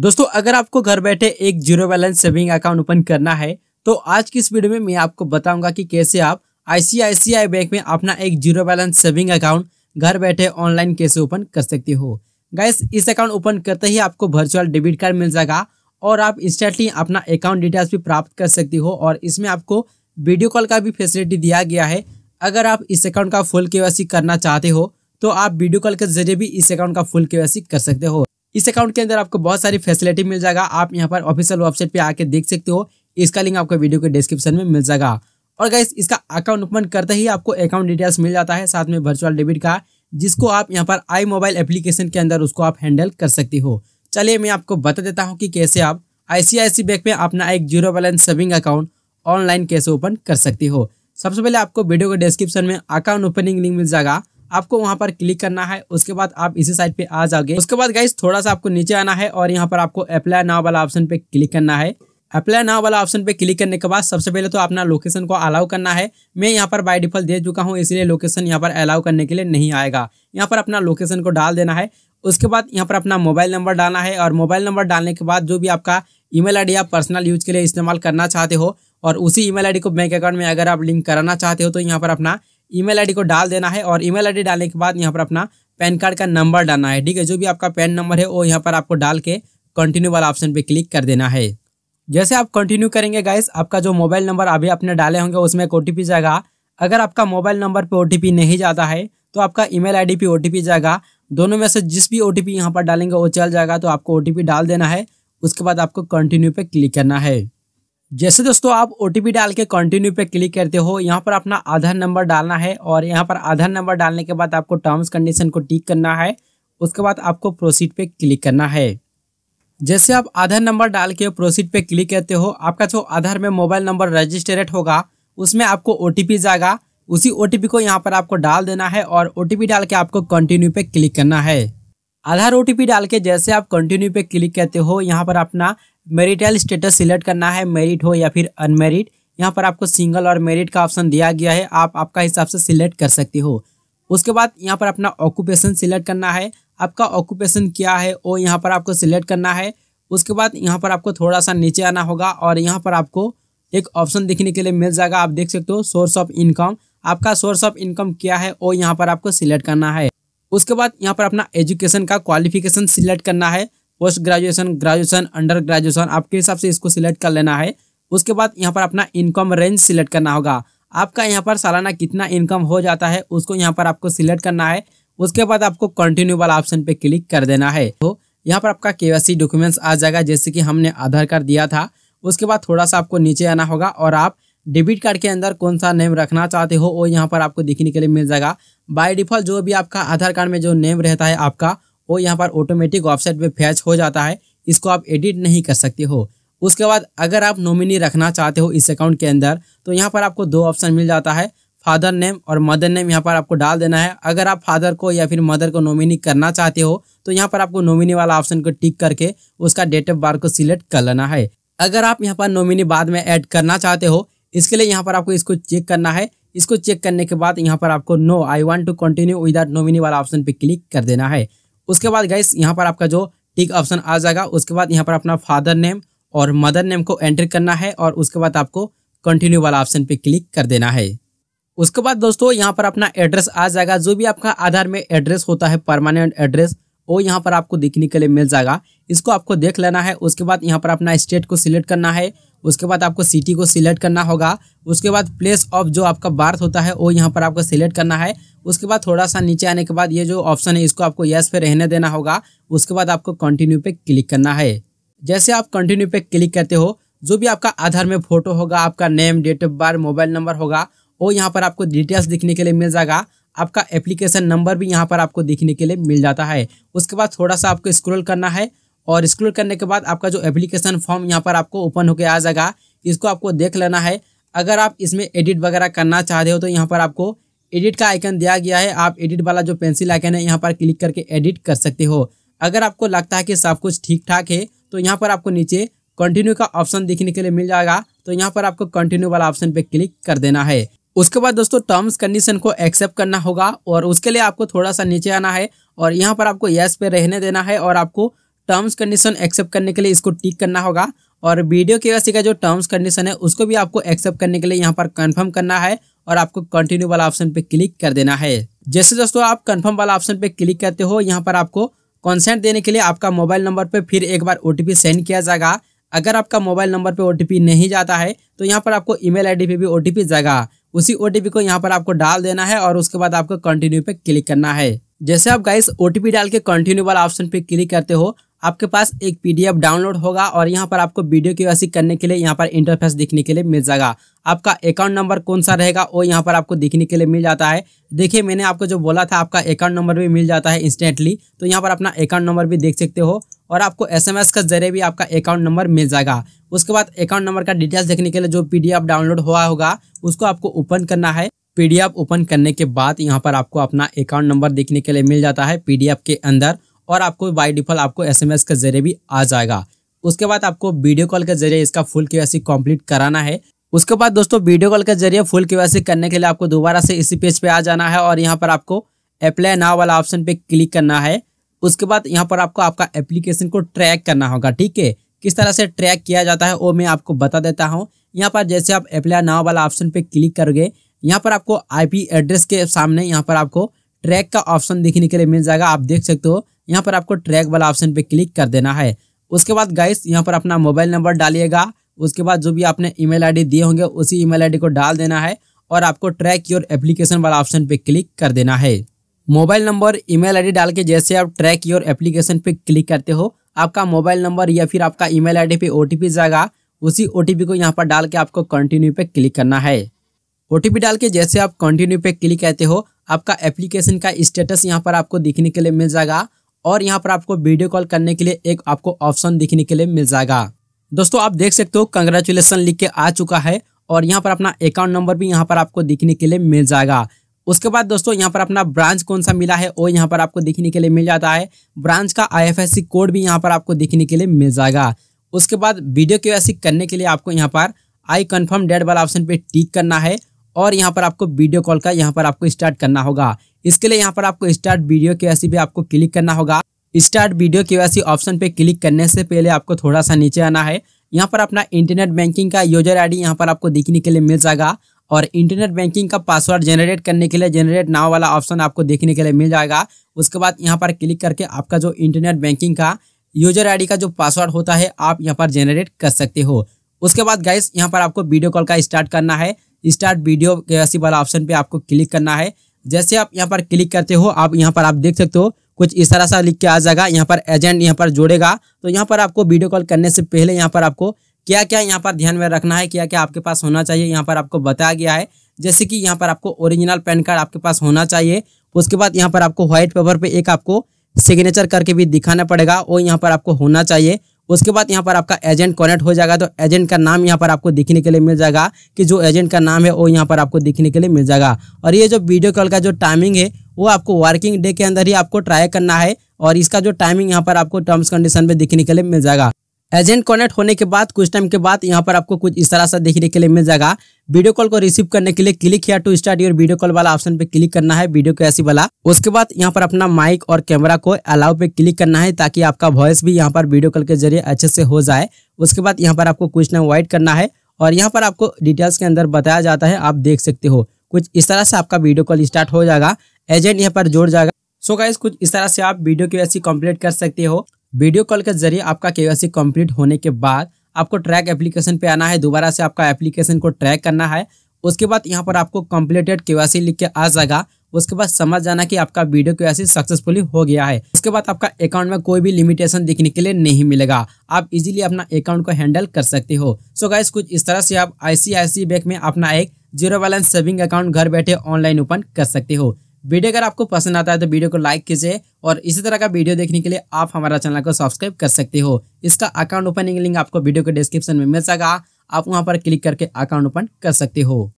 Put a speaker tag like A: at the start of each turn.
A: दोस्तों अगर आपको घर बैठे एक zero balance saving account open करना है तो आज की इस वीडियो में मैं आपको बताऊंगा कि कैसे आप आईसीआईसीआई बैंक में अपना एक जीरो बैलेंस सेविंग अकाउंट घर बैठे ऑनलाइन कैसे ओपन कर सकते हो गैस इस अकाउंट ओपन करते ही आपको वर्चुअल डेबिट कार्ड मिल जाएगा और आप इंस्टेंटली अपना अकाउंट डिटेल्स भी प्राप्त कर सकते हो और इसमें आपको वीडियो कॉल का भी फैसिलिटी दिया गया है अगर आप इस अकाउंट का फुल के करना चाहते हो तो आप वीडियो कॉल के जरिए भी इस अकाउंट का फुल के कर सकते हो इस अकाउंट के अंदर आपको बहुत सारी फैसिलिटी मिल जाएगा आप यहाँ पर ऑफिशियल वेबसाइट पे आके देख सकते हो इसका लिंक आपको वीडियो के डिस्क्रिप्शन में मिल जाएगा और गाइस इसका अकाउंट ओपन करते ही आपको अकाउंट डिटेल्स मिल जाता है साथ में वर्चुअल डेबिट का जिसको आप यहाँ पर आई मोबाइल एप्लीकेशन के अंदर उसको आप हैंडल कर सकते हो चलिए मैं आपको बता देता हूँ कि कैसे आप आईसीआईसी बैंक में अपना एक zero balance saving account online कैसे ओपन कर सकते हो सबसे पहले आपको वीडियो के डिस्क्रिप्शन में अकाउंट ओपनिंग लिंक मिल जाएगा आपको वहां पर क्लिक करना है उसके बाद आप इसी साइड पे आ जाओगे उसके बाद गाइज थोड़ा सा आपको नीचे आना है और यहाँ पर आपको अप्लाई नाव वाला ऑप्शन पे क्लिक करना है अप्लाई नाव वाला ऑप्शन पे क्लिक करने के बाद सबसे पहले तो अपना लोकेशन को अलाउ करना है मैं यहाँ पर बाय डिफॉल्ट दे चुका हूँ इसलिए लोकेशन यहाँ पर अलाउ करने के लिए नहीं आएगा यहाँ पर अपना लोकेशन को डाल देना है उसके बाद यहाँ पर अपना मोबाइल नंबर डालना है और मोबाइल नंबर डालने के बाद जो भी आपका ईमेल आईडी आप पर्सनल यूज के लिए इस्तेमाल करना चाहते हो और उसी ईमेल आईडी को बैंक अकाउंट में अगर आप लिंक कराना चाहते हो तो यहाँ पर अपना ईमेल आईडी को डाल देना है और ईमेल आईडी डालने के बाद यहाँ पर अपना पैन कार्ड का नंबर डालना है ठीक है जो भी आपका पैन नंबर है वो यहाँ पर आपको डाल के कंटिन्यू वाला ऑप्शन पे क्लिक कर देना है जैसे आप कंटिन्यू करेंगे गाइस आपका जो मोबाइल नंबर अभी आपने डाले होंगे उसमें एक ओ जाएगा अगर आपका मोबाइल नंबर पे ओ नहीं जाता है तो आपका ईमेल आईडी पे ओ जाएगा दोनों में से जिस भी ओ टी यहाँ पर डालेंगे वो चल जाएगा तो आपको ओ डाल देना है उसके बाद आपको कंटिन्यू पे क्लिक करना है जैसे दोस्तों आप ओ डाल के कंटिन्यू पे क्लिक करते हो यहाँ पर अपना आधार नंबर डालना है और यहाँ पर आधार नंबर डालने के बाद आपको टर्म्स कंडीशन को टिक करना है उसके बाद आपको प्रोसीड पे क्लिक करना है जैसे आप आधार नंबर डाल के प्रोसीड पे क्लिक करते हो आपका जो आधार में मोबाइल नंबर रजिस्टरेट होगा उसमें आपको ओ जाएगा उसी ओ को यहाँ पर आपको डाल देना है और ओ डाल के आपको कंटिन्यू पे क्लिक करना है आधार ओ डाल के जैसे आप कंटिन्यू पे क्लिक करते हो यहाँ पर अपना मेरिटल स्टेटस सिलेक्ट करना है मेरिट हो या फिर अनमेरिट यहाँ पर आपको सिंगल और मेरिट का ऑप्शन दिया गया है आप आपका हिसाब से सिलेक्ट कर सकते हो उसके बाद यहाँ पर अपना ऑक्यूपेशन सिलेक्ट करना है आपका ऑक्यूपेशन क्या है वो यहाँ पर आपको सिलेक्ट करना है उसके बाद यहाँ पर आपको थोड़ा सा नीचे आना होगा और यहाँ पर आपको एक ऑप्शन देखने के लिए मिल जाएगा आप देख सकते हो सोर्स ऑफ इनकम आपका सोर्स ऑफ इनकम क्या है वो यहाँ पर आपको सिलेक्ट करना है उसके बाद यहाँ पर अपना एजुकेशन का क्वालिफिकेशन सिलेक्ट करना है post graduation graduation under graduation आपके हिसाब से इसको सिलेक्ट कर लेना है उसके बाद यहाँ पर अपना इनकम रेंज सिलेक्ट करना होगा आपका यहाँ पर सालाना कितना इनकम हो जाता है उसको यहाँ पर आपको सिलेक्ट करना है उसके बाद आपको कंटिन्यू वाला ऑप्शन पे क्लिक कर देना है तो यहाँ पर आपका के डॉक्यूमेंट्स आ जाएगा जैसे कि हमने आधार कार्ड दिया था उसके बाद थोड़ा सा आपको नीचे आना होगा और आप डेबिट कार्ड के अंदर कौन सा नेम रखना चाहते हो वो यहाँ पर आपको देखने के लिए मिल जाएगा बाय डिफॉल्ट जो भी आपका आधार कार्ड में जो नेम रहता है आपका वो यहाँ पर ऑटोमेटिक वेबसाइट पे फैच हो जाता है इसको आप एडिट नहीं कर सकते हो उसके बाद अगर आप नॉमिनी रखना चाहते हो इस अकाउंट के अंदर तो यहाँ पर आपको दो ऑप्शन मिल जाता है फादर नेम और मदर नेम यहाँ पर आपको डाल देना है अगर आप फादर को या फिर मदर को नॉमिनी करना चाहते हो तो यहाँ पर आपको नॉमिनी वाला ऑप्शन को टिक करके उसका डेट ऑफ बर्थ को सिलेक्ट कर लेना है अगर आप यहाँ पर नॉमिनी बाद में ऐड करना चाहते हो इसके लिए यहाँ पर आपको इसको चेक करना है इसको चेक करने के बाद यहाँ पर आपको no I want to continue without nominee वाला ऑप्शन पे क्लिक कर देना है उसके बाद गाइस यहाँ पर आपका जो टिक ऑप्शन आ जाएगा उसके बाद यहाँ पर अपना फादर नेम और मदर नेम को एंटर करना है और उसके बाद आपको कंटिन्यू वाला ऑप्शन पे क्लिक कर देना है उसके बाद दोस्तों यहाँ पर अपना एड्रेस आ जाएगा जो भी आपका आधार में एड्रेस होता है परमानेंट एड्रेस वो यहाँ पर आपको देखने के लिए मिल जाएगा इसको आपको देख लेना है उसके बाद यहाँ पर अपना स्टेट को सिलेक्ट करना है उसके बाद आपको सिटी को सिलेक्ट करना होगा उसके बाद प्लेस ऑफ जो आपका बार्थ होता है वो यहाँ पर आपको सिलेक्ट करना है उसके बाद थोड़ा सा नीचे आने के बाद ये जो ऑप्शन है इसको आपको यस पे रहने देना होगा उसके बाद आपको कंटिन्यू पे क्लिक करना है जैसे आप कंटिन्यू पे क्लिक करते हो जो भी आपका आधार में फोटो होगा आपका name date of birth mobile number होगा वो यहाँ पर आपको डिटेल्स दिखने के लिए मिल जाएगा आपका एप्लीकेशन नंबर भी यहाँ पर आपको दिखने के लिए मिल जाता है उसके बाद थोड़ा सा आपको स्क्रॉल करना है और स्क्रोल करने के बाद आपका जो एप्लीकेशन फॉर्म यहाँ पर आपको ओपन होकर आ जाएगा इसको आपको देख लेना है अगर आप इसमें एडिट वगैरह करना चाहते हो तो यहाँ पर आपको एडिट का आइकन दिया गया है आप एडिट वाला जो पेंसिल आइकन है यहाँ पर क्लिक करके एडिट कर सकते हो अगर आपको लगता है कि सब कुछ ठीक ठाक है तो यहाँ पर आपको नीचे कंटिन्यू का ऑप्शन देखने के लिए मिल जाएगा तो यहाँ पर आपको कंटिन्यू वाला ऑप्शन पे क्लिक कर देना है उसके बाद दोस्तों टर्म्स कंडीशन को एक्सेप्ट करना होगा और उसके लिए आपको थोड़ा सा नीचे आना है और यहाँ पर आपको यस पे रहने देना है और आपको टर्म्स कंडीशन एक्सेप्ट करने के लिए इसको टिक करना होगा और वीडियो के वैसे का जो टर्म्स कंडीशन है उसको भी आपको एक्सेप्ट करने के लिए यहाँ पर कन्फर्म करना है और आपको कंटिन्यू वाला ऑप्शन पे क्लिक कर देना है जैसे दोस्तों आप कन्फर्म वाला ऑप्शन पे क्लिक करते हो यहाँ पर आपको कॉन्सेंट देने के लिए आपका मोबाइल नंबर पर फिर एक बार ओ सेंड किया जाएगा अगर आपका मोबाइल नंबर पर ओ नहीं जाता है तो यहाँ पर आपको ईमेल आईडी पे भी ओ जाएगा उसी ओ को यहाँ पर आपको डाल देना है और उसके बाद आपको कंटिन्यू पे क्लिक करना है जैसे आप गाइस ओ डाल के कंटिन्यू वाला ऑप्शन पे क्लिक करते हो आपके पास एक पीडीएफ डाउनलोड होगा और यहाँ पर आपको वीडियो के वैसी करने के लिए यहाँ पर इंटरफेस दिखने के लिए मिल जाएगा आपका अकाउंट नंबर कौन सा रहेगा वो यहाँ पर आपको दिखने के लिए मिल जाता है देखिए मैंने आपको जो बोला था आपका अकाउंट नंबर भी मिल जाता है इंस्टेंटली तो यहाँ पर अपना अकाउंट नंबर भी देख सकते हो और आपको एस एम के जरिए भी आपका अकाउंट नंबर मिल जाएगा उसके बाद अकाउंट नंबर का डिटेल्स देखने के लिए जो पी डाउनलोड हुआ होगा उसको आपको ओपन करना है पी ओपन करने के बाद यहाँ पर आपको अपना अकाउंट नंबर देखने के लिए मिल जाता है पी के अंदर और आपको बाई डिफॉल्ट आपको एसएमएस के जरिए भी आ जाएगा उसके बाद आपको वीडियो कॉल के जरिए इसका फुल के कंप्लीट कराना है उसके बाद दोस्तों वीडियो कॉल के जरिए फुल के करने के लिए आपको दोबारा से इसी पेज पे आ जाना है और यहाँ पर आपको अप्लाई नाव वाला ऑप्शन पे क्लिक करना है उसके बाद यहाँ पर आपको आपका एप्लीकेशन को ट्रैक करना होगा ठीक है किस तरह से ट्रैक किया जाता है वो मैं आपको बता देता हूँ यहाँ पर जैसे आप अप्लाई नाव वाला ऑप्शन पे क्लिक करोगे यहाँ पर आपको आईपी एड्रेस के सामने यहाँ पर आपको ट्रैक का ऑप्शन देखने के लिए मिल जाएगा आप देख सकते हो यहाँ पर आपको ट्रैक वाला ऑप्शन पे क्लिक कर देना है उसके बाद गाइस यहाँ पर अपना मोबाइल नंबर डालिएगा उसके बाद जो भी आपने ईमेल आईडी दिए होंगे उसी ईमेल आईडी को डाल देना है और आपको ट्रैक योर एप्लीकेशन वाला ऑप्शन पे क्लिक कर देना है मोबाइल नंबर ईमेल आईडी डाल के जैसे आप ट्रैक योर एप्लीकेशन पे क्लिक करते हो आपका मोबाइल नंबर या फिर आपका ईमेल आईडी पे ओटीपी जाएगा उसी ओटीपी को यहाँ पर डाल के आपको कंटिन्यू पे क्लिक करना है ओटीपी डाल के जैसे आप कंटिन्यू पे क्लिक करते हो आपका एप्लीकेशन का स्टेटस यहाँ पर आपको दिखने के लिए मिल जाएगा और यहाँ पर आपको वीडियो कॉल करने के लिए एक आपको ऑप्शन दिखने के लिए मिल जाएगा दोस्तों आप देख सकते हो कंग्रेचुलेसन लिख के आ चुका है और यहाँ पर अपना अकाउंट नंबर भी यहाँ पर आपको दिखने के लिए मिल जाएगा उसके बाद दोस्तों यहाँ पर अपना ब्रांच कौन सा मिला है वो यहाँ पर आपको दिखने के लिए मिल जाता है ब्रांच का आई कोड भी यहाँ पर आपको दिखने के लिए मिल जाएगा उसके बाद वीडियो के करने के लिए आपको यहाँ पर आई कन्फर्म डेट वाला ऑप्शन पे टिक करना है और यहाँ पर आपको वीडियो कॉल का यहाँ पर आपको स्टार्ट करना होगा इसके लिए यहाँ पर आपको स्टार्ट वीडियो के वैसी भी आपको क्लिक करना होगा स्टार्ट वीडियो के वैसी ऑप्शन पे क्लिक करने से पहले आपको थोड़ा सा नीचे आना है यहाँ पर अपना इंटरनेट बैंकिंग का यूजर आईडी यहाँ पर आपको देखने के लिए मिल जाएगा और इंटरनेट बैंकिंग का पासवर्ड जनरेट करने के लिए जनरेट नाव वाला ऑप्शन आपको देखने के लिए मिल जाएगा उसके बाद यहाँ पर क्लिक करके आपका जो इंटरनेट बैंकिंग का यूजर डी का जो पासवर्ड होता है आप यहाँ पर जनरेट कर सकते हो उसके बाद गाइस यहाँ पर आपको वीडियो कॉल का स्टार्ट करना है स्टार्ट वीडियो के वाला ऑप्शन पे आपको क्लिक करना है जैसे आप यहाँ पर क्लिक करते हो आप यहाँ पर आप देख सकते हो कुछ इस तरह सा लिख के आ जाएगा यहाँ पर एजेंट यहाँ पर जोड़ेगा तो यहाँ पर आपको वीडियो कॉल करने से पहले यहाँ पर आपको क्या क्या यहाँ पर ध्यान में रखना है क्या क्या आपके पास होना चाहिए यहाँ पर आपको बताया गया है जैसे कि यहाँ पर आपको ओरिजिनल पैन कार्ड आपके पास होना चाहिए उसके बाद यहाँ पर आपको व्हाइट पेपर पे एक आपको सिग्नेचर करके भी दिखाना पड़ेगा वो यहाँ पर आपको होना चाहिए उसके बाद यहाँ पर आपका एजेंट कनेक्ट हो जाएगा तो एजेंट का नाम यहाँ पर आपको दिखने के लिए मिल जाएगा कि जो एजेंट का नाम है वो यहाँ पर आपको दिखने के लिए मिल जाएगा और ये जो वीडियो कॉल का जो टाइमिंग है वो आपको वर्किंग डे के अंदर ही आपको ट्राई करना है और इसका जो टाइमिंग यहाँ पर आपको टर्म्स कंडीशन में दिखने के लिए मिल जाएगा एजेंट कनेक्ट होने के बाद कुछ टाइम के बाद यहाँ पर आपको कुछ इस तरह से देखने के लिए मिल जाएगा वीडियो कॉल को रिसीव करने के लिए क्लिक या to start your video call वाला ऑप्शन पे क्लिक करना है वीडियो को ऐसी वाला उसके बाद यहाँ पर अपना माइक और कैमरा को अलाउ पे क्लिक करना है ताकि आपका वॉइस भी यहाँ पर वीडियो कॉल के जरिए अच्छे से हो जाए उसके बाद यहाँ पर आपको कुछ टाइम वाइट करना है और यहाँ पर आपको डिटेल्स के अंदर बताया जाता है आप देख सकते हो कुछ इस तरह से आपका वीडियो कॉल स्टार्ट हो जाएगा एजेंट यहाँ पर जोड़ जाएगा सो so गाइज कुछ इस तरह से आप वीडियो की ऐसी कंप्लीट कर सकते हो वीडियो कॉल के जरिए आपका के कंप्लीट होने के बाद आपको ट्रैक एप्लीकेशन पे आना है दोबारा से आपका एप्लीकेशन को ट्रैक करना है उसके बाद यहाँ पर आपको कंप्लीटेड केवासी लिख के आ जाएगा उसके बाद समझ जाना कि आपका वीडियो केवासी सक्सेसफुली हो गया है इसके बाद आपका अकाउंट में कोई भी लिमिटेशन दिखने के लिए नहीं मिलेगा आप इजीली अपना अकाउंट को हैंडल कर सकते हो सो so गाइस कुछ इस तरह से आप आईसीआईसी बैंक में अपना एक जीरो बैलेंस सेविंग अकाउंट घर बैठे ऑनलाइन ओपन कर सकते हो वीडियो अगर आपको पसंद आता है तो वीडियो को लाइक कीजिए और इसी तरह का वीडियो देखने के लिए आप हमारा चैनल को सब्सक्राइब कर सकते हो इसका अकाउंट ओपनिंग लिंक आपको वीडियो के डिस्क्रिप्शन में मिल सका आप वहां पर क्लिक करके अकाउंट ओपन कर सकते हो